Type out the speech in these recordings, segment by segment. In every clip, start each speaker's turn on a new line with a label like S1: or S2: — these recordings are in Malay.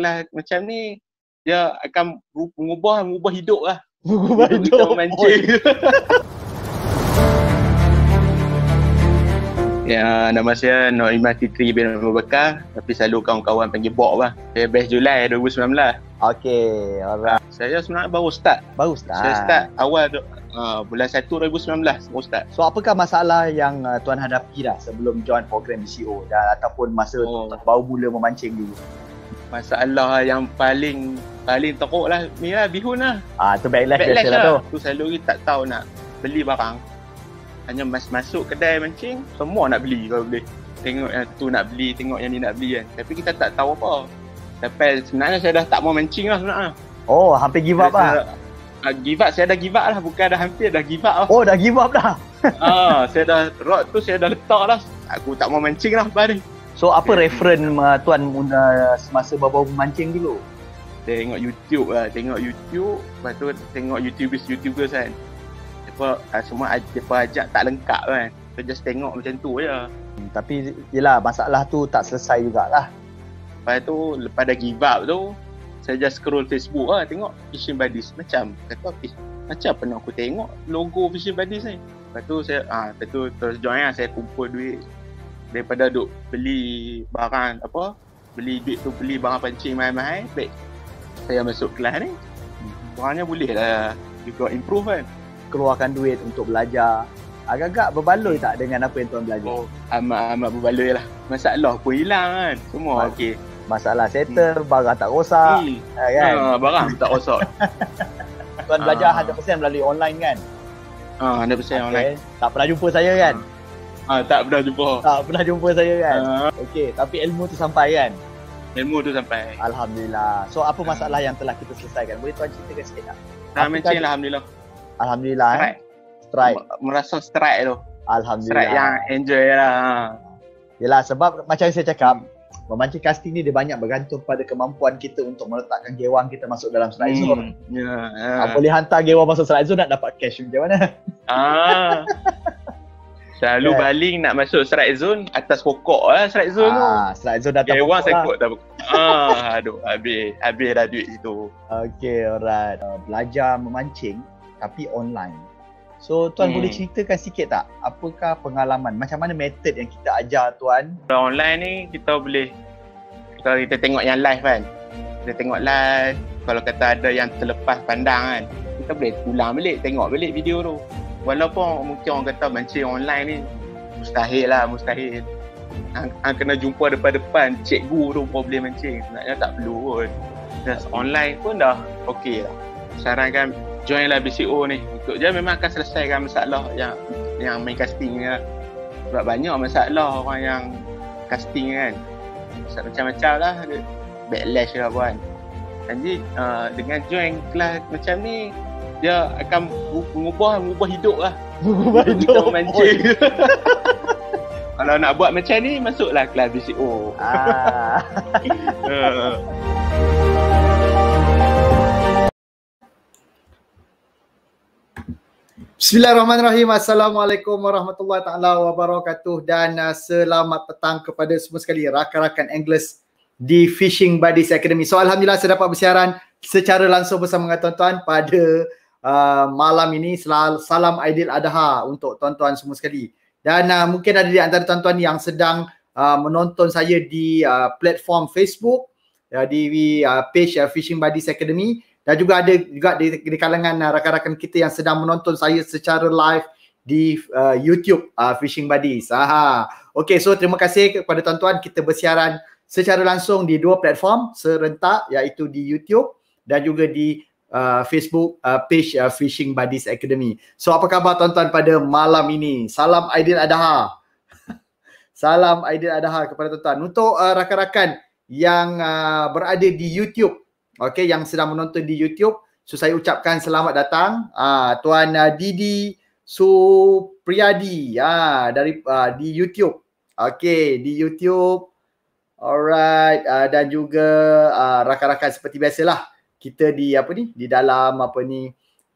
S1: lah macam ni dia akan mengubah mengubah hidup lah mengubah hidup, hidup. mancing Ya, nama saya Noima Titri bin Abu Bakar tapi selalu kawan-kawan panggil Bok lah. Saya best Julai 2019. Okey, alright. Saya sebenarnya baru start. Baru start. Saya start awal uh, bulan 1 2019 baru start. So apakah masalah yang uh, tuan hadapi dah sebelum join program di CEO dan ataupun masa oh. baru mula memancing dulu? masalah yang paling paling teruk lah ni lah bihun lah ah, tu backlash, backlash lah. lah tu selalu ni tak tahu nak beli barang hanya mas masuk kedai mancing semua nak beli kalau boleh tengok yang tu nak beli tengok yang ni nak beli kan tapi kita tak tahu apa sampai sebenarnya saya dah tak mau mancing lah sebenarnya oh hampir give up lah Uh, give up, saya dah give up lah. Bukan dah hampir, dah give up lah. Oh, dah give up dah? Ah, uh, saya dah, rock tu saya dah letak lah. Aku tak mau mancing lah, Pak
S2: So apa okay. reference uh, tuan muda semasa bawa memancing dulu?
S1: Tengok YouTube lah, tengok YouTube, lepas tu tengok YouTubers YouTubers kan. Apa uh, semua apa ajak tak lengkap kan. So just tengok macam tu aja. Hmm, tapi yalah masalah tu tak selesai jugaklah. Lepas tu lepas dah give up tu saya just scroll Facebook lah tengok Fishing Buddies macam kata eh, macam pernah aku tengok logo Fishing Buddies ni. Lepas tu saya ah ha, lepas tu terus join lah saya kumpul duit daripada duk beli barang apa beli duit tu beli barang pancing mahal-mahal baik saya masuk kelas ni barangnya boleh lah juga improve kan keluarkan duit untuk belajar agak-agak berbaloi tak dengan apa yang tuan belajar oh, amat-amat berbaloi lah masalah pun hilang kan semua Mas- okey masalah hmm. settle hmm. barang tak rosak hmm.
S2: kan uh, barang tak rosak tuan belajar uh. Ah. 100% melalui online kan
S1: ah uh, 100% okay. online tak pernah jumpa saya kan uh. Ha, tak pernah jumpa. Tak pernah jumpa saya kan. Uh. Okey, tapi ilmu tu sampai kan? Ilmu tu sampai. Alhamdulillah. So, apa ah. masalah uh. yang telah
S2: kita selesaikan? Boleh tuan ceritakan sikit tak? Tak mencing, lah,
S1: Alhamdulillah. Alhamdulillah. Strike. Eh? strike. Merasa strike tu. Alhamdulillah. Strike yang enjoy lah. Ha. Yelah,
S2: sebab macam saya cakap, hmm. Memancing casting ni dia banyak bergantung pada kemampuan kita untuk meletakkan gewang kita masuk dalam strike hmm, zone.
S1: Hmm, ya, yeah, yeah. Tak boleh
S2: hantar gewang masuk strike zone nak dapat cash macam mana?
S1: Ah. Selalu yeah. Kan? baling nak masuk strike zone atas pokok lah strike zone ah, tu.
S2: Strike zone datang okay, pokok lah. Sekut, tak...
S1: ah, aduh, habis. Habis dah duit situ.
S2: Okay, alright. Uh, belajar memancing tapi online. So, Tuan hmm. boleh ceritakan sikit tak? Apakah pengalaman? Macam mana method yang kita ajar Tuan?
S1: Kalau online ni, kita boleh... Kalau kita tengok yang live kan. Kita tengok live. Kalau kata ada yang terlepas pandang kan. Kita boleh pulang balik, tengok balik video tu walaupun mungkin orang kata mencari online ni mustahil lah mustahil ang, ang kena jumpa depan-depan cikgu tu problem mencari sebenarnya tak perlu pun Just online pun dah okey lah sarankan join lah BCO ni ikut je memang akan selesaikan masalah yang yang main casting ni lah sebab banyak masalah orang yang casting kan macam-macam lah backlash lah buat. jadi uh, dengan join kelas macam ni dia akan mengubah mengubah hidup lah mengubah hidup, hidup mancing kalau nak buat macam ni masuklah kelas BCO oh. ah.
S2: Bismillahirrahmanirrahim. Assalamualaikum warahmatullahi taala wabarakatuh dan uh, selamat petang kepada semua sekali rakan-rakan Angles di Fishing Buddies Academy. So alhamdulillah saya dapat bersiaran secara langsung bersama dengan tuan-tuan pada uh, malam ini salam Aidil Adha untuk tuan-tuan semua sekali. Dan uh, mungkin ada di antara tuan-tuan yang sedang uh, menonton saya di uh, platform Facebook uh, di uh, page uh, Fishing Buddies Academy dan juga ada juga di, di kalangan uh, rakan-rakan kita yang sedang menonton saya secara live di uh, YouTube uh, Fishing Buddies. Aha. Okay so terima kasih kepada tuan-tuan kita bersiaran secara langsung di dua platform serentak iaitu di YouTube dan juga di Uh, Facebook uh, page uh, Fishing Buddies Academy. So apa khabar tuan-tuan pada malam ini? Salam Aidil Adha. Salam Aidil Adha kepada tuan-tuan. Untuk uh, rakan-rakan yang uh, berada di YouTube, okay, yang sedang menonton di YouTube, so saya ucapkan selamat datang uh, tuan uh, Didi Supriyadi uh, dari uh, di YouTube. Okay, di YouTube. Alright, uh, dan juga uh, rakan-rakan seperti biasalah kita di apa ni di dalam apa ni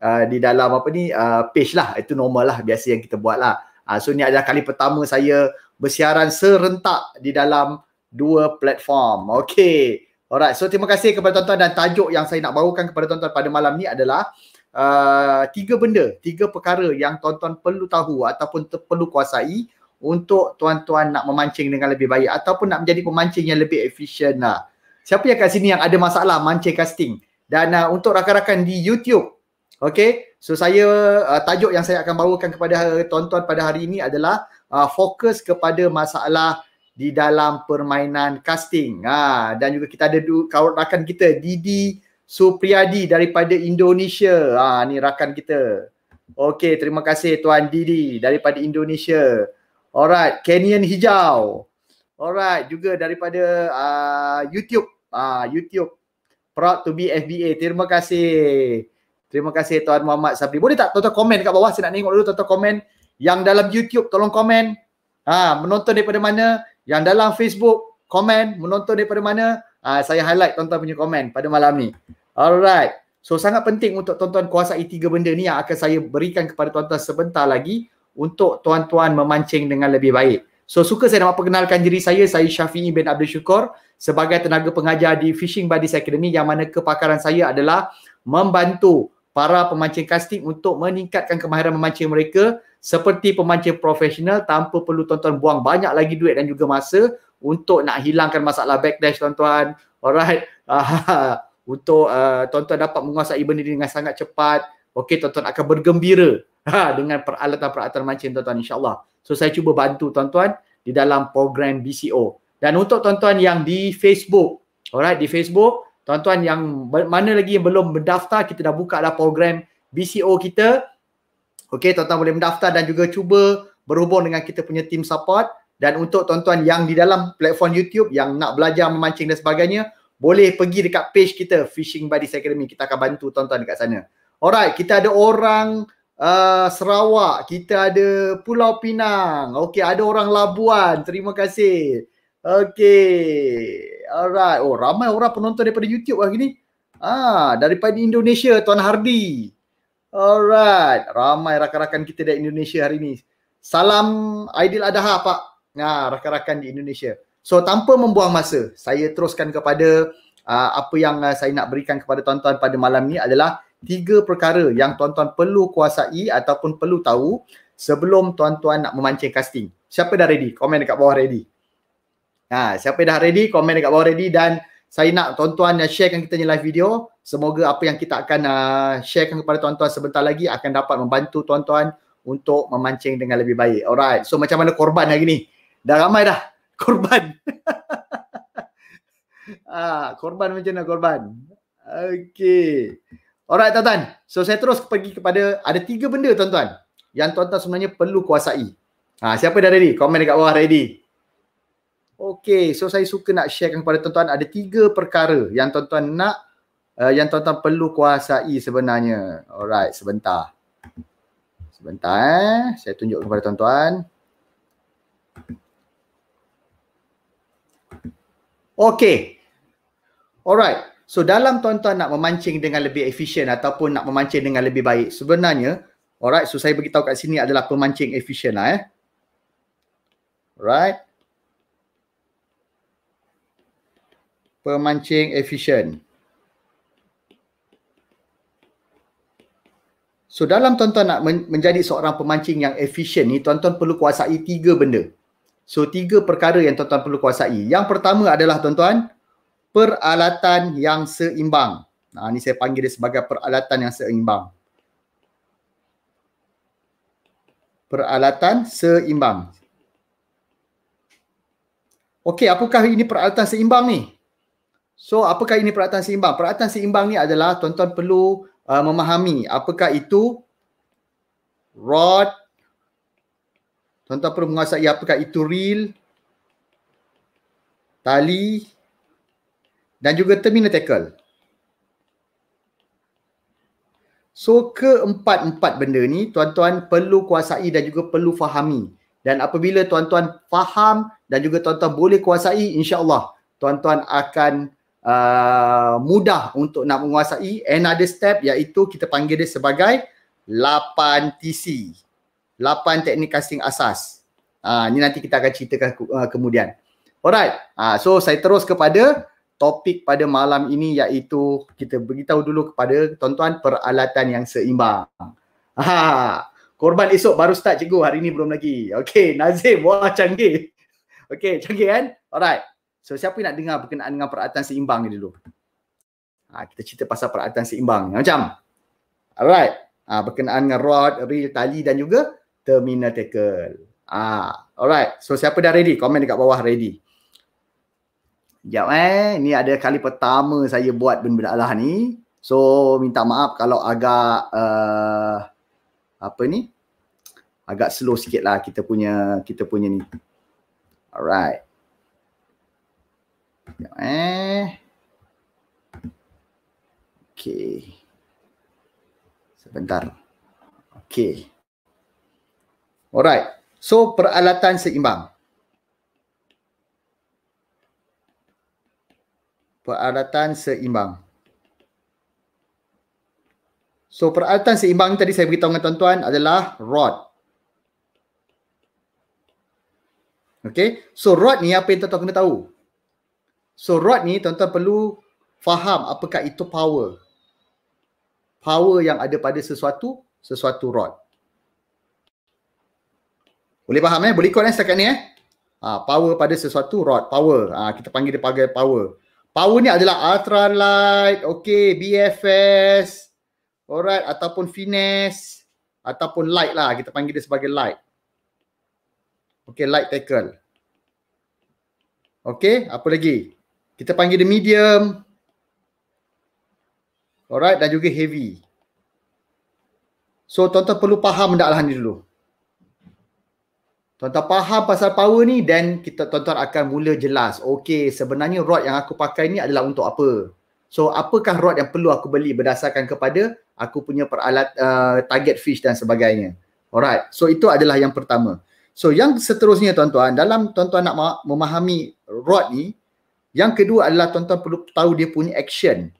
S2: uh, di dalam apa ni uh, page lah itu normal lah biasa yang kita buat lah uh, so ni adalah kali pertama saya bersiaran serentak di dalam dua platform okay alright so terima kasih kepada tuan-tuan dan tajuk yang saya nak bawakan kepada tuan-tuan pada malam ni adalah uh, tiga benda tiga perkara yang tuan-tuan perlu tahu ataupun perlu kuasai untuk tuan-tuan nak memancing dengan lebih baik ataupun nak menjadi pemancing yang lebih efisien lah. Siapa yang kat sini yang ada masalah mancing casting? Dan uh, untuk rakan-rakan di YouTube, okay, so saya uh, tajuk yang saya akan bawakan kepada tuan-tuan pada hari ini adalah uh, fokus kepada masalah di dalam permainan casting. Uh, dan juga kita ada kawan rakan kita Didi Supriyadi daripada Indonesia. Ah, ni rakan kita. Okay, terima kasih Tuan Didi daripada Indonesia. Alright, Canyon Hijau. Alright, juga daripada uh, YouTube. Uh, YouTube proud to be FBA. Terima kasih. Terima kasih Tuan Muhammad Sabri. Boleh tak tuan komen kat bawah? Saya nak tengok dulu tuan komen. Yang dalam YouTube tolong komen. Ha, menonton daripada mana? Yang dalam Facebook komen. Menonton daripada mana? Ha, saya highlight Tonton punya komen pada malam ni. Alright. So sangat penting untuk tonton kuasa kuasai tiga benda ni yang akan saya berikan kepada tuan-tuan sebentar lagi untuk tuan-tuan memancing dengan lebih baik. So suka saya nak perkenalkan diri saya, saya Syafi'i bin Abdul Syukur sebagai tenaga pengajar di Fishing Buddies Academy yang mana kepakaran saya adalah membantu para pemancing casting untuk meningkatkan kemahiran memancing mereka seperti pemancing profesional tanpa perlu tonton buang banyak lagi duit dan juga masa untuk nak hilangkan masalah backlash tuan-tuan. Alright. untuk uh, tuan-tuan dapat menguasai benda ini dengan sangat cepat. Okey, tuan-tuan akan bergembira ha, dengan peralatan-peralatan mancing tuan-tuan insya So saya cuba bantu tuan-tuan di dalam program BCO. Dan untuk tuan-tuan yang di Facebook, alright di Facebook, tuan-tuan yang mana lagi yang belum mendaftar, kita dah buka dah program BCO kita. Okay, tuan-tuan boleh mendaftar dan juga cuba berhubung dengan kita punya team support. Dan untuk tuan-tuan yang di dalam platform YouTube yang nak belajar memancing dan sebagainya, boleh pergi dekat page kita, Fishing Buddy Academy. Kita akan bantu tuan-tuan dekat sana. Alright, kita ada orang Ah, Sarawak, kita ada Pulau Pinang. Okey, ada orang Labuan. Terima kasih. Okey. Alright. Oh, ramai orang penonton daripada YouTube hari ni. Ah, daripada Indonesia Tuan Hardi. Alright. Ramai rakan-rakan kita dari Indonesia hari ni. Salam Aidiladha Pak. Nah, rakan-rakan di Indonesia. So, tanpa membuang masa, saya teruskan kepada uh, apa yang uh, saya nak berikan kepada tuan-tuan pada malam ni adalah tiga perkara yang tuan-tuan perlu kuasai ataupun perlu tahu sebelum tuan-tuan nak memancing casting. Siapa dah ready? Komen dekat bawah ready. Ha, siapa dah ready? Komen dekat bawah ready dan saya nak tuan-tuan yang sharekan kita ni live video. Semoga apa yang kita akan uh, sharekan kepada tuan-tuan sebentar lagi akan dapat membantu tuan-tuan untuk memancing dengan lebih baik. Alright. So macam mana korban hari ni? Dah ramai dah korban. ah, korban macam mana korban? Okay. Alright tuan-tuan. So saya terus pergi kepada ada tiga benda tuan-tuan yang tuan-tuan sebenarnya perlu kuasai. Ha, siapa dah ready? Comment dekat bawah ready. Okay, so saya suka nak sharekan kepada tuan-tuan ada tiga perkara yang tuan-tuan nak uh, yang tuan-tuan perlu kuasai sebenarnya. Alright, sebentar. Sebentar eh. Saya tunjuk kepada tuan-tuan. Okay. Alright. So dalam tuan-tuan nak memancing dengan lebih efisien ataupun nak memancing dengan lebih baik, sebenarnya, alright, so saya beritahu kat sini adalah pemancing efisien lah eh. Alright. Pemancing efisien. So dalam tuan-tuan nak men- menjadi seorang pemancing yang efisien ni, tuan-tuan perlu kuasai tiga benda. So tiga perkara yang tuan-tuan perlu kuasai. Yang pertama adalah tuan-tuan, peralatan yang seimbang. Nah, ha, ini saya panggil dia sebagai peralatan yang seimbang. Peralatan seimbang. Okey, apakah ini peralatan seimbang ni? So, apakah ini peralatan seimbang? Peralatan seimbang ni adalah tuan-tuan perlu uh, memahami apakah itu rod. Tuan-tuan perlu menguasai apakah itu reel. Tali dan juga terminal tackle. So keempat-empat benda ni tuan-tuan perlu kuasai dan juga perlu fahami. Dan apabila tuan-tuan faham dan juga tuan-tuan boleh kuasai insyaAllah tuan-tuan akan uh, mudah untuk nak menguasai another step iaitu kita panggil dia sebagai 8TC. 8 teknik casting asas. Uh, ni nanti kita akan ceritakan uh, kemudian. Alright. Uh, so saya terus kepada topik pada malam ini iaitu kita beritahu dulu kepada tuan-tuan peralatan yang seimbang. Ha. Korban esok baru start cikgu, hari ini belum lagi. Okey, Nazim wah canggih. Okey, canggih kan? Alright. So siapa nak dengar berkenaan dengan peralatan seimbang ni dulu? Ha, kita cerita pasal peralatan seimbang. Macam Alright. Ha, berkenaan dengan rod, reel, tali dan juga terminal tackle. Ah, ha, alright. So siapa dah ready? Komen dekat bawah ready. Sekejap eh. Ni ada kali pertama saya buat benda-benda Allah ni. So minta maaf kalau agak uh, apa ni? Agak slow sikit lah kita punya kita punya ni. Alright. Sekejap eh. Okay. Sebentar. Okay. Alright. So peralatan seimbang. peralatan seimbang. So peralatan seimbang tadi saya beritahu dengan tuan-tuan adalah rod. Okay, so rod ni apa yang tuan-tuan kena tahu? So rod ni tuan-tuan perlu faham apakah itu power. Power yang ada pada sesuatu, sesuatu rod. Boleh faham eh? Boleh ikut eh setakat ni eh? Ha, power pada sesuatu rod, power. Ha, kita panggil dia sebagai power. Power ni adalah Ultran Light, okay, BFS, alright, ataupun Finesse, ataupun Light lah. Kita panggil dia sebagai Light. Okay, Light Tackle. Okay, apa lagi? Kita panggil dia Medium. Alright, dan juga Heavy. So, tuan-tuan perlu faham dah lah ni dulu. Tuan-tuan faham pasal power ni dan kita tuan-tuan akan mula jelas. Okey, sebenarnya rod yang aku pakai ni adalah untuk apa? So apakah rod yang perlu aku beli berdasarkan kepada aku punya peralat uh, target fish dan sebagainya. Alright. So itu adalah yang pertama. So yang seterusnya tuan-tuan dalam tuan-tuan nak memahami rod ni yang kedua adalah tuan-tuan perlu tahu dia punya action.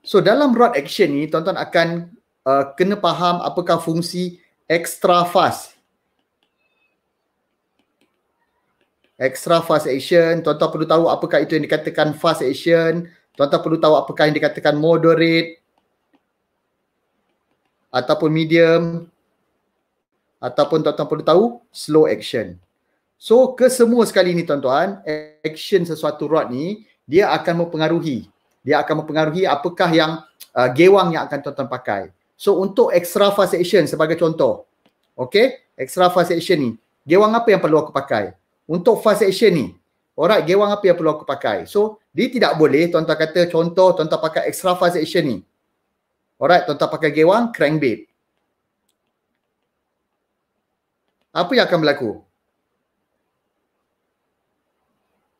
S2: So dalam rod action ni tuan-tuan akan uh, kena faham apakah fungsi extra fast extra fast action tuan-tuan perlu tahu apakah itu yang dikatakan fast action tuan-tuan perlu tahu apakah yang dikatakan moderate ataupun medium ataupun tuan-tuan perlu tahu slow action so kesemua sekali ni tuan-tuan action sesuatu rod ni dia akan mempengaruhi dia akan mempengaruhi apakah yang uh, gewang yang akan tuan-tuan pakai So untuk extra fast action sebagai contoh. Okay. Extra fast action ni. Gewang apa yang perlu aku pakai? Untuk fast action ni. Alright. Gewang apa yang perlu aku pakai? So dia tidak boleh tuan-tuan kata contoh tuan-tuan pakai extra fast action ni. Alright. Tuan-tuan pakai gewang crankbait. Apa yang akan berlaku?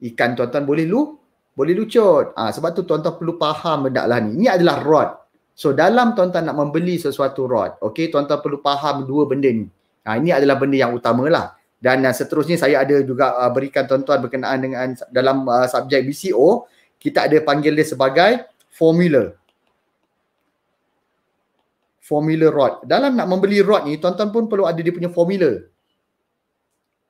S2: Ikan tuan-tuan boleh lu boleh lucut. ha, ah, sebab tu tuan-tuan perlu faham benda lah ni. Ini adalah rod. So dalam tuan-tuan nak membeli sesuatu rod, okay, tuan-tuan perlu faham dua benda ni. Ha, ini adalah benda yang utamalah. Dan uh, seterusnya saya ada juga uh, berikan tuan-tuan berkenaan dengan dalam uh, subjek BCO, kita ada panggil dia sebagai formula. Formula rod. Dalam nak membeli rod ni, tuan-tuan pun perlu ada dia punya formula.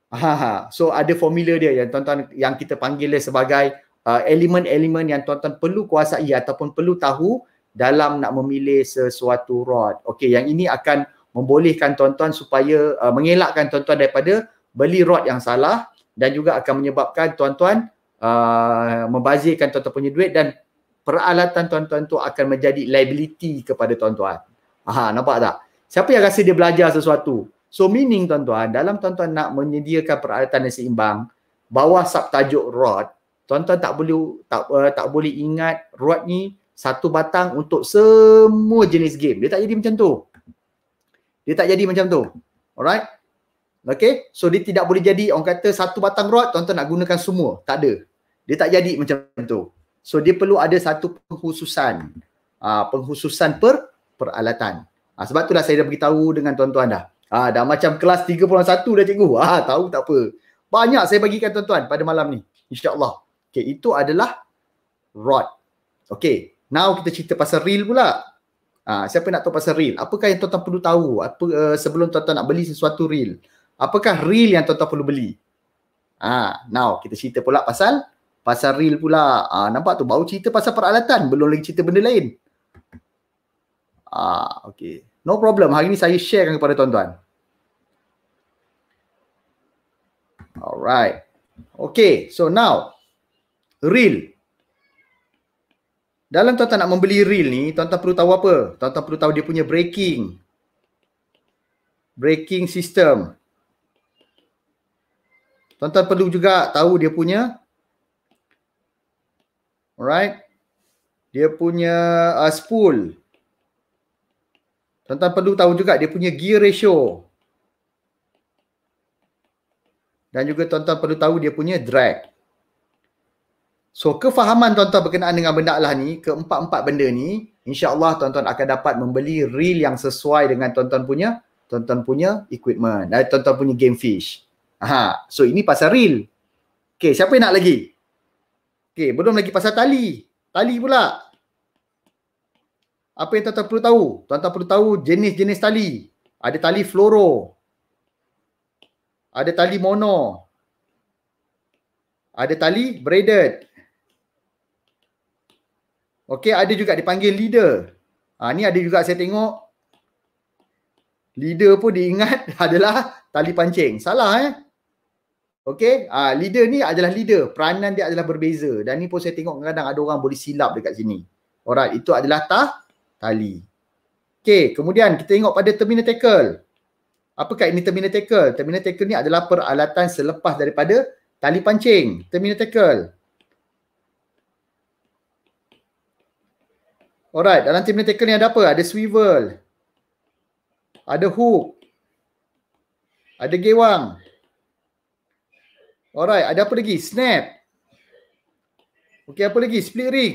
S2: Ha, ha. So ada formula dia yang tuan-tuan yang kita panggil dia sebagai uh, elemen-elemen yang tuan-tuan perlu kuasai ataupun perlu tahu dalam nak memilih sesuatu rod. Okey, yang ini akan membolehkan tuan-tuan supaya uh, mengelakkan tuan-tuan daripada beli rod yang salah dan juga akan menyebabkan tuan-tuan uh, membazirkan tuan-tuan punya duit dan peralatan tuan-tuan tu akan menjadi liability kepada tuan-tuan. Ha, nampak tak? Siapa yang rasa dia belajar sesuatu? So meaning tuan-tuan, dalam tuan-tuan nak menyediakan peralatan yang seimbang, bawah tajuk rod, tuan-tuan tak boleh tak uh, tak boleh ingat rod ni satu batang untuk semua jenis game. Dia tak jadi macam tu. Dia tak jadi macam tu. Alright? Okay? So dia tidak boleh jadi orang kata satu batang rod tuan-tuan nak gunakan semua. Tak ada. Dia tak jadi macam tu. So dia perlu ada satu penghususan. Uh, ah, penghususan per peralatan. Uh, sebab itulah saya dah beritahu dengan tuan-tuan dah. Ah, uh, dah macam kelas 3.1 dah cikgu. Ah, uh, tahu tak apa. Banyak saya bagikan tuan-tuan pada malam ni. InsyaAllah. Okay, itu adalah rod. Okay, Now kita cerita pasal real pula. Ha, siapa nak tahu pasal real? Apakah yang tuan-tuan perlu tahu apa uh, sebelum tuan-tuan nak beli sesuatu real? Apakah real yang tuan-tuan perlu beli? Ha, now kita cerita pula pasal pasal real pula. Ha, nampak tu baru cerita pasal peralatan, belum lagi cerita benda lain. Ah, ha, okay. No problem. Hari ni saya sharekan kepada tuan-tuan. Alright. Okay, so now real dalam tuan-tuan nak membeli reel ni, tuan-tuan perlu tahu apa? Tuan-tuan perlu tahu dia punya braking. Braking system. Tuan-tuan perlu juga tahu dia punya Alright. Dia punya uh, spool. Tuan-tuan perlu tahu juga dia punya gear ratio. Dan juga tuan-tuan perlu tahu dia punya drag. So kefahaman tuan-tuan berkenaan dengan benda lah ni, keempat-empat benda ni, insyaAllah tuan-tuan akan dapat membeli reel yang sesuai dengan tuan-tuan punya, tuan-tuan punya equipment, dan eh, tuan-tuan punya game fish. Aha. So ini pasal reel. Okay, siapa yang nak lagi? Okay, belum lagi pasal tali. Tali pula. Apa yang tuan-tuan perlu tahu? Tuan-tuan perlu tahu jenis-jenis tali. Ada tali fluoro. Ada tali mono. Ada tali braided. Okey, ada juga dipanggil leader. Ha, ni ada juga saya tengok. Leader pun diingat adalah tali pancing. Salah eh. Okey, ha, leader ni adalah leader. Peranan dia adalah berbeza. Dan ni pun saya tengok kadang-kadang ada orang boleh silap dekat sini. Alright, itu adalah ta tali. Okey, kemudian kita tengok pada terminal tackle. Apakah ini terminal tackle? Terminal tackle ni adalah peralatan selepas daripada tali pancing. Terminal tackle. Alright, dalam team tackle ni ada apa? Ada swivel. Ada hook. Ada gewang. Alright, ada apa lagi? Snap. Okay, apa lagi? Split ring.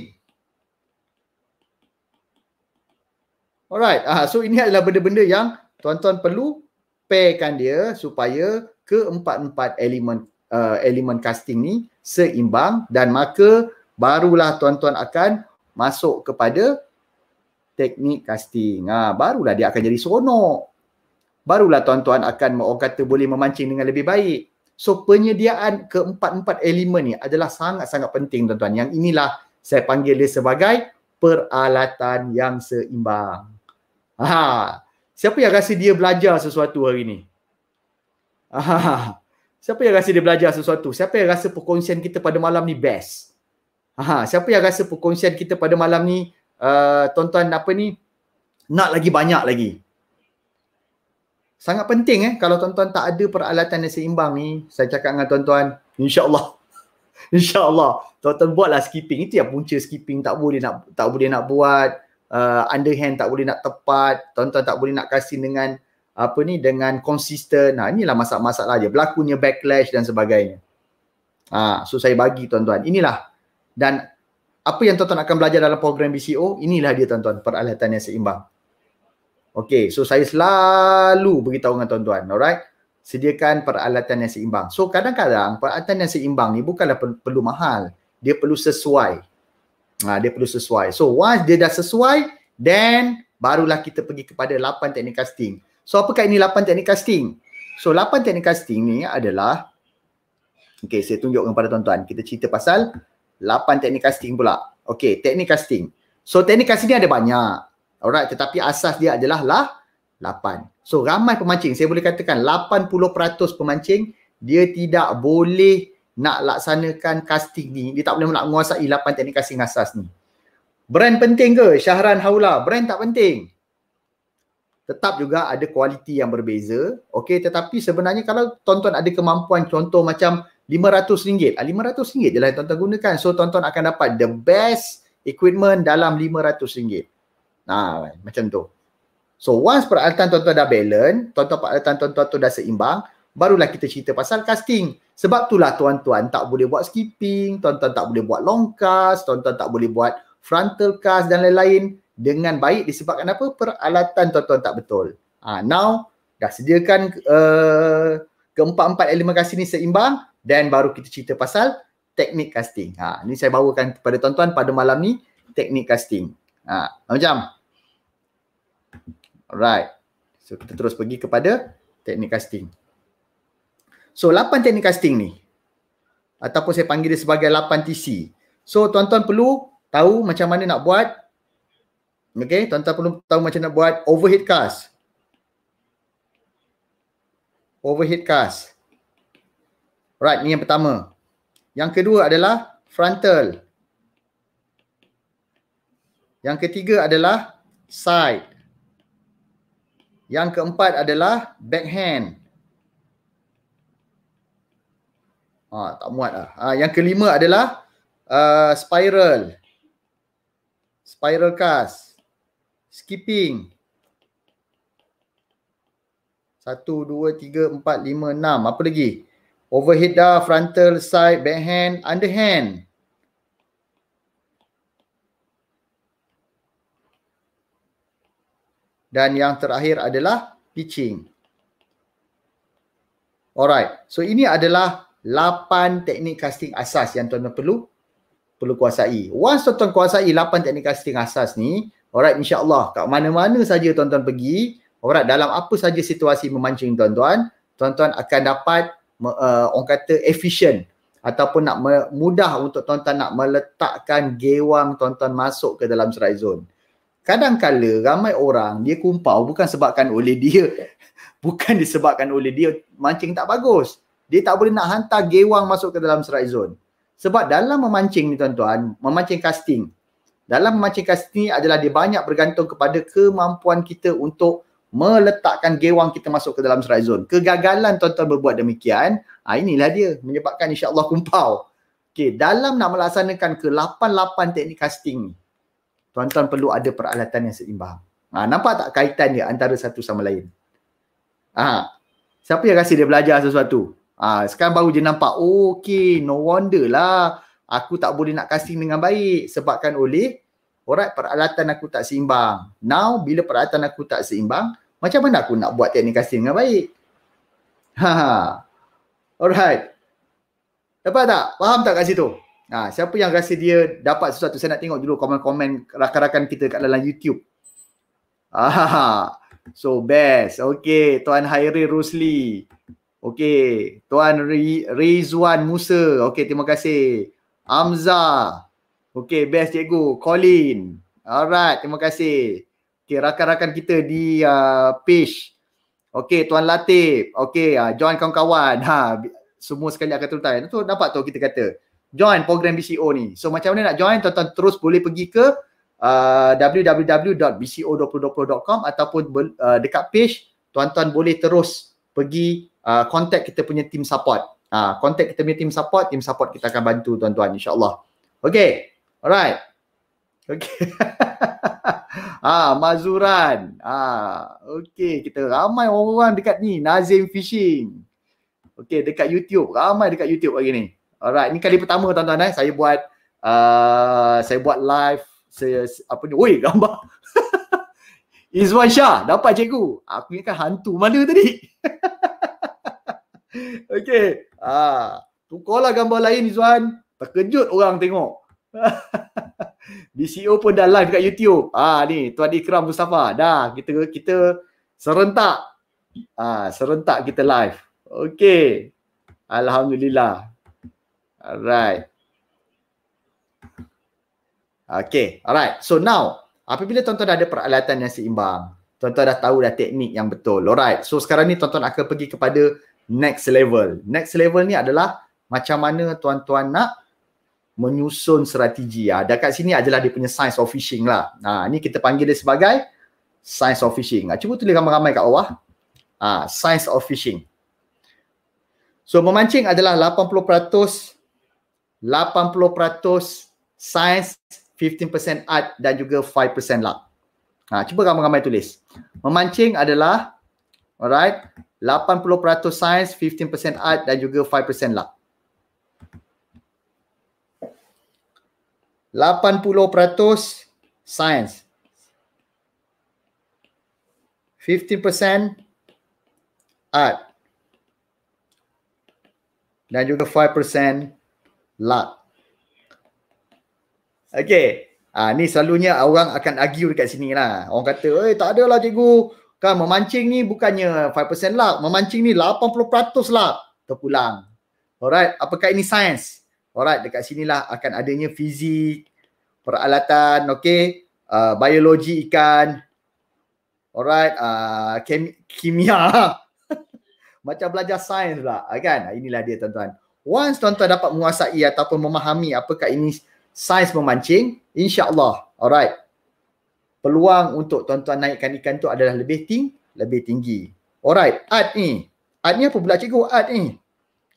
S2: Alright, ah, so ini adalah benda-benda yang tuan-tuan perlu pairkan dia supaya keempat-empat elemen uh, eh, elemen casting ni seimbang dan maka barulah tuan-tuan akan masuk kepada teknik casting. Ha, barulah dia akan jadi seronok. Barulah tuan-tuan akan orang kata boleh memancing dengan lebih baik. So penyediaan keempat-empat elemen ni adalah sangat-sangat penting tuan-tuan. Yang inilah saya panggil dia sebagai peralatan yang seimbang. Ha, siapa yang rasa dia belajar sesuatu hari ni? Ha, siapa yang rasa dia belajar sesuatu? Siapa yang rasa perkongsian kita pada malam ni best? Ha, siapa yang rasa perkongsian kita pada malam ni uh, tuan-tuan apa ni nak lagi banyak lagi. Sangat penting eh kalau tuan-tuan tak ada peralatan yang seimbang ni, saya cakap dengan tuan-tuan, insya-Allah. tuan-tuan buatlah skipping. Itu yang punca skipping tak boleh nak tak boleh nak buat uh, underhand tak boleh nak tepat, tuan-tuan tak boleh nak kasih dengan apa ni dengan konsisten. Nah, inilah masalah-masalah dia. Berlakunya backlash dan sebagainya. Ha, so saya bagi tuan-tuan. Inilah dan apa yang tuan-tuan akan belajar dalam program BCO, inilah dia tuan-tuan peralatan yang seimbang. Okay, so saya selalu beritahu dengan tuan-tuan, alright? Sediakan peralatan yang seimbang. So kadang-kadang peralatan yang seimbang ni bukanlah perlu mahal. Dia perlu sesuai. Ha, dia perlu sesuai. So once dia dah sesuai, then barulah kita pergi kepada lapan teknik casting. So apakah ini lapan teknik casting? So lapan teknik casting ni adalah Okay, saya tunjukkan kepada tuan-tuan. Kita cerita pasal Lapan teknik casting pula. Okey, teknik casting. So teknik casting ni ada banyak. Alright, tetapi asas dia adalah lah 8. So ramai pemancing, saya boleh katakan 80% pemancing dia tidak boleh nak laksanakan casting ni. Dia tak boleh nak menguasai lapan teknik casting asas ni. Brand penting ke? Syahran Haula. Brand tak penting. Tetap juga ada kualiti yang berbeza. Okey, tetapi sebenarnya kalau tonton ada kemampuan contoh macam RM500. RM500 ah, je lah yang tuan-tuan gunakan. So tuan-tuan akan dapat the best equipment dalam RM500. Nah, macam tu. So once peralatan tuan-tuan dah balance, tuan-tuan peralatan tuan-tuan tu dah seimbang, barulah kita cerita pasal casting. Sebab itulah tuan-tuan tak boleh buat skipping, tuan-tuan tak boleh buat long cast, tuan-tuan tak boleh buat frontal cast dan lain-lain dengan baik disebabkan apa? Peralatan tuan-tuan tak betul. Ah, ha, now dah sediakan uh, keempat-empat elemen casting ni seimbang, Then baru kita cerita pasal teknik casting. Ha, ini saya bawakan kepada tuan-tuan pada malam ni teknik casting. Ha, macam? Alright. So kita terus pergi kepada teknik casting. So lapan teknik casting ni ataupun saya panggil dia sebagai lapan TC. So tuan-tuan perlu tahu macam mana nak buat Okay, tuan-tuan perlu tahu macam nak buat overhead cast. Overhead cast. Alright, ni yang pertama. Yang kedua adalah frontal. Yang ketiga adalah side. Yang keempat adalah backhand. Ah, tak muat lah. Ah, yang kelima adalah uh, spiral. Spiral cast. Skipping. Satu, dua, tiga, empat, lima, enam. Apa lagi? overhead dah, frontal, side, backhand, underhand. Dan yang terakhir adalah pitching. Alright. So ini adalah 8 teknik casting asas yang tuan-tuan perlu perlu kuasai. Once tuan-tuan kuasai 8 teknik casting asas ni, alright insya-Allah kat mana-mana saja tuan-tuan pergi, alright dalam apa saja situasi memancing tuan-tuan, tuan-tuan akan dapat uh, orang kata efficient ataupun nak mudah untuk tuan-tuan nak meletakkan gewang tuan-tuan masuk ke dalam strike zone. Kadangkala ramai orang dia kumpau bukan sebabkan oleh dia bukan disebabkan oleh dia mancing tak bagus. Dia tak boleh nak hantar gewang masuk ke dalam strike zone. Sebab dalam memancing ni tuan-tuan, memancing casting. Dalam memancing casting ni adalah dia banyak bergantung kepada kemampuan kita untuk meletakkan gewang kita masuk ke dalam strike zone. Kegagalan tuan-tuan berbuat demikian, ha, inilah dia menyebabkan insyaAllah kumpau. Okay, dalam nak melaksanakan ke-88 teknik casting, ni, tuan-tuan perlu ada peralatan yang seimbang. Ha, nampak tak kaitan dia antara satu sama lain? Ha, siapa yang kasi dia belajar sesuatu? Ha, sekarang baru dia nampak, oh, okay, no wonder lah. Aku tak boleh nak casting dengan baik sebabkan oleh Alright, peralatan aku tak seimbang. Now, bila peralatan aku tak seimbang, macam mana aku nak buat teknik casting dengan baik? Ha. ha. Alright. Dapat tak? Faham tak kat situ? Ha, siapa yang rasa dia dapat sesuatu saya nak tengok dulu komen-komen rakan-rakan kita kat dalam YouTube. Ah, so best. Okay, Tuan Hairi Rusli. Okay, Tuan Rizwan Musa. Okay, terima kasih. Amza. Okay, best cikgu. Colin. Alright, terima kasih. Okay, rakan-rakan kita di uh, page. Okay, Tuan Latif. Okay, uh, join kawan-kawan. Ha, semua sekali akan terutai. Itu dapat tu kita kata. Join program BCO ni. So macam mana nak join, tuan-tuan terus boleh pergi ke uh, www.bco2020.com ataupun uh, dekat page, tuan-tuan boleh terus pergi uh, contact kita punya team support. Uh, contact kita punya team support, team support kita akan bantu tuan-tuan insyaAllah. Okay, alright. Okey. ah, Mazuran. Ah, okey, kita ramai orang dekat ni, Nazim Fishing. Okey, dekat YouTube, ramai dekat YouTube hari ni. Alright, ni kali pertama tuan-tuan eh, saya buat uh, saya buat live saya apa ni? Woi, gambar. Izwan Shah, dapat cikgu. Aku ni kan hantu mana tadi? okey. Ah, tukarlah gambar lain Izwan. Terkejut orang tengok. DCO pun dah live kat YouTube. Ah ni Tuan Ikram Mustafa. Dah kita kita serentak. Ah serentak kita live. Okey. Alhamdulillah. Alright. Okay, alright. So now, apabila tuan-tuan dah ada peralatan yang seimbang, tuan-tuan dah tahu dah teknik yang betul. Alright. So sekarang ni tuan-tuan akan pergi kepada next level. Next level ni adalah macam mana tuan-tuan nak menyusun strategi. Ha, ah, dan kat sini adalah dia punya science of fishing lah. Ha, ni kita panggil dia sebagai science of fishing. Ha, cuba tulis ramai-ramai kat bawah. Ha, science of fishing. So memancing adalah 80% 80% science, 15% art dan juga 5% luck. Ha, cuba ramai-ramai tulis. Memancing adalah alright, 80% science, 15% art dan juga 5% luck. 80% science. 15% art. Dan juga 5% luck. Okay. Ha, ah, ni selalunya orang akan argue dekat sini lah. Orang kata, eh tak adalah cikgu. Kan memancing ni bukannya 5% luck. Memancing ni 80% luck. Terpulang. Alright. Apakah ini science? Alright, dekat sinilah akan adanya fizik, peralatan, okay, uh, biologi ikan, alright, uh, kem- kimia. Macam belajar sains lah, kan? Ah, inilah dia tuan-tuan. Once tuan-tuan dapat menguasai ataupun memahami apakah ini sains memancing, insyaAllah, alright. Peluang untuk tuan-tuan naikkan ikan tu adalah lebih ting, lebih tinggi. Alright, art ni. Art ni apa pula cikgu? Art ni.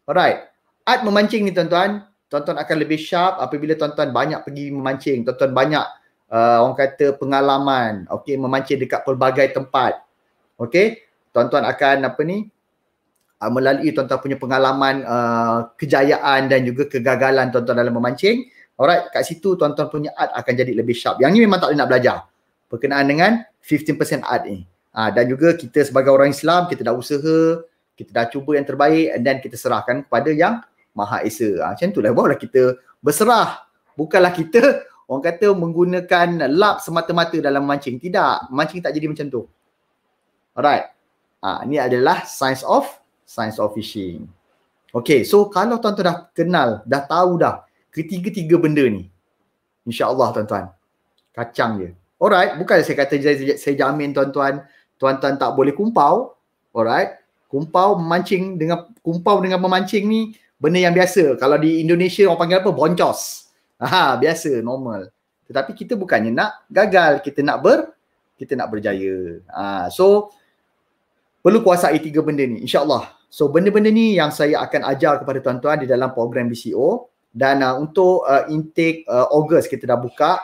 S2: Alright. Art memancing ni tuan-tuan, tuan-tuan akan lebih sharp apabila tuan-tuan banyak pergi memancing, tuan-tuan banyak uh, orang kata pengalaman, okey memancing dekat pelbagai tempat. Okey, tuan-tuan akan apa ni? Uh, melalui tuan-tuan punya pengalaman uh, kejayaan dan juga kegagalan tuan-tuan dalam memancing. Alright, kat situ tuan-tuan punya art akan jadi lebih sharp. Yang ni memang tak boleh nak belajar berkenaan dengan 15% art ni. Uh, dan juga kita sebagai orang Islam, kita dah usaha, kita dah cuba yang terbaik and then kita serahkan kepada yang Maha Esa. Ha, macam itulah barulah kita berserah. Bukanlah kita orang kata menggunakan lap semata-mata dalam mancing. Tidak, mancing tak jadi macam tu. Alright. Ha, ah, ini adalah science of science of fishing. Okay, so kalau tuan-tuan dah kenal, dah tahu dah ketiga-tiga benda ni. InsyaAllah tuan-tuan. Kacang je. Alright, bukan saya kata saya, saya jamin tuan-tuan tuan-tuan tak boleh kumpau. Alright. Kumpau memancing dengan kumpau dengan memancing ni benda yang biasa. Kalau di Indonesia orang panggil apa? Boncos. Aha, biasa, normal. Tetapi kita bukannya nak gagal, kita nak ber kita nak berjaya. Ha, so perlu kuasai tiga benda ni insyaAllah. So benda-benda ni yang saya akan ajar kepada tuan-tuan di dalam program BCO dan uh, untuk uh, intake uh, August kita dah buka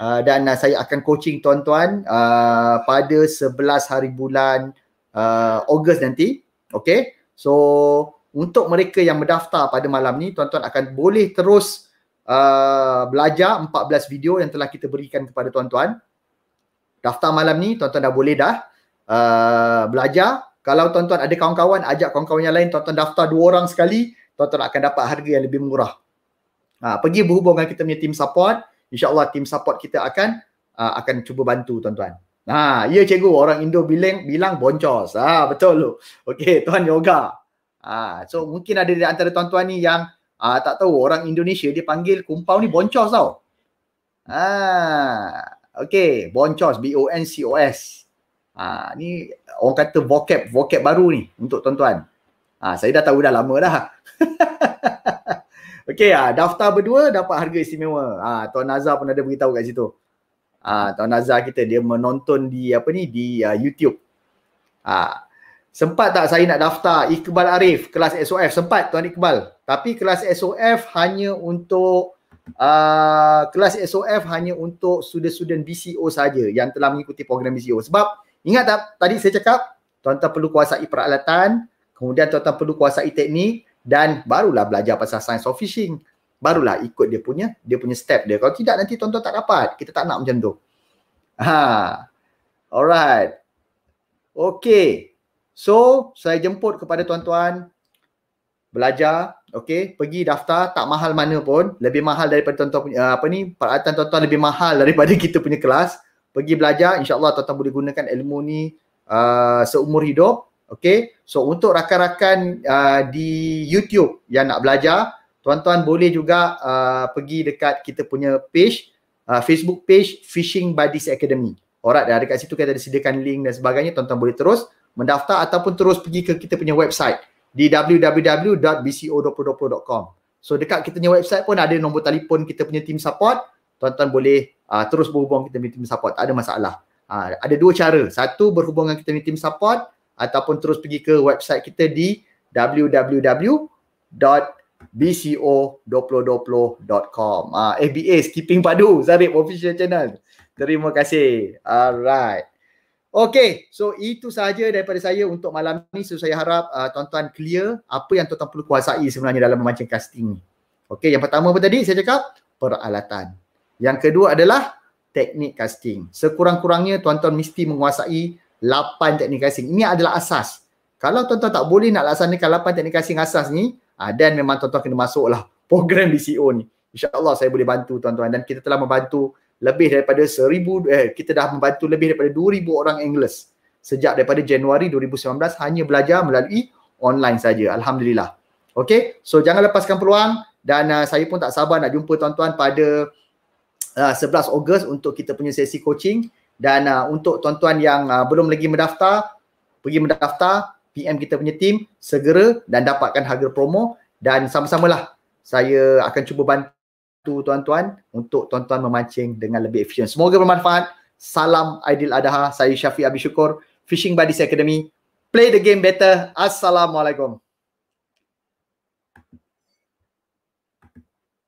S2: uh, dan uh, saya akan coaching tuan-tuan uh, pada 11 hari bulan uh, August nanti. Okay. So untuk mereka yang mendaftar pada malam ni tuan-tuan akan boleh terus uh, belajar 14 video yang telah kita berikan kepada tuan-tuan daftar malam ni tuan-tuan dah boleh dah uh, belajar kalau tuan-tuan ada kawan-kawan ajak kawan-kawan yang lain tuan-tuan daftar dua orang sekali tuan-tuan akan dapat harga yang lebih murah ha, pergi berhubung dengan kita punya tim support insyaAllah tim support kita akan uh, akan cuba bantu tuan-tuan Ha, ya cikgu orang Indo bilang bilang boncos. Ha, betul lu. Okey, tuan yoga. Ah, so mungkin ada di antara tuan-tuan ni yang ah, tak tahu orang Indonesia dia panggil kumpau ni boncos tau. Ah, okay, boncos, B-O-N-C-O-S. Ah, ni orang kata vocab, vocab baru ni untuk tuan-tuan. Ah, saya dah tahu dah lama dah. okay, ah, daftar berdua dapat harga istimewa. Ah, Tuan Nazar pun ada beritahu kat situ. Ah, Tuan Nazar kita dia menonton di apa ni di uh, YouTube. Ah, Sempat tak saya nak daftar Iqbal Arif kelas SOF? Sempat Tuan Iqbal. Tapi kelas SOF hanya untuk uh, kelas SOF hanya untuk student-student BCO saja yang telah mengikuti program BCO. Sebab ingat tak tadi saya cakap tuan-tuan perlu kuasai peralatan, kemudian tuan-tuan perlu kuasai teknik dan barulah belajar pasal science of fishing. Barulah ikut dia punya dia punya step dia. Kalau tidak nanti tuan-tuan tak dapat. Kita tak nak macam tu. Ha. Alright. Okay. So, saya jemput kepada tuan-tuan belajar, okey, pergi daftar tak mahal mana pun, lebih mahal daripada tuan-tuan punya ah, apa ni? peralatan tuan-tuan lebih mahal daripada kita punya kelas. Pergi belajar, insya-Allah tuan-tuan boleh gunakan ilmu ni uh, seumur hidup, okey. So, untuk rakan-rakan uh, di YouTube yang nak belajar, tuan-tuan boleh juga uh, pergi dekat kita punya page Uh, Facebook page Fishing Buddies Academy. Alright, dah dekat situ kita ada sediakan link dan sebagainya. Tonton boleh terus mendaftar ataupun terus pergi ke kita punya website di www.bco2020.com. So dekat kita punya website pun ada nombor telefon kita punya team support. Tuan-tuan boleh uh, terus berhubung kita punya team support. Tak ada masalah. Uh, ada dua cara. Satu berhubung dengan kita punya team support ataupun terus pergi ke website kita di www.bco2020.com. Uh, ah, FBA Skipping Padu Zarif Official Channel. Terima kasih. Alright. Okay, so itu sahaja daripada saya untuk malam ni. So saya harap uh, tuan-tuan clear apa yang tuan-tuan perlu kuasai sebenarnya dalam memancing casting ni. Okay, yang pertama apa tadi saya cakap? Peralatan. Yang kedua adalah teknik casting. Sekurang-kurangnya tuan-tuan mesti menguasai 8 teknik casting. Ini adalah asas. Kalau tuan-tuan tak boleh nak laksanakan 8 teknik casting asas ni, dan ah, uh, memang tuan-tuan kena masuklah program DCO ni. InsyaAllah saya boleh bantu tuan-tuan dan kita telah membantu lebih daripada 1000 eh kita dah membantu lebih daripada 2000 orang English sejak daripada Januari 2019 hanya belajar melalui online saja alhamdulillah Okay, so jangan lepaskan peluang dan uh, saya pun tak sabar nak jumpa tuan-tuan pada uh, ah, 11 Ogos untuk kita punya sesi coaching dan uh, untuk tuan-tuan yang uh, belum lagi mendaftar pergi mendaftar PM kita punya team segera dan dapatkan harga promo dan sama-samalah saya akan cuba bantu waktu tuan-tuan untuk tuan-tuan memancing dengan lebih efisien. Semoga bermanfaat. Salam Aidil Adha. Saya Syafiq Abi Syukur. Fishing Buddies Academy. Play the game better. Assalamualaikum.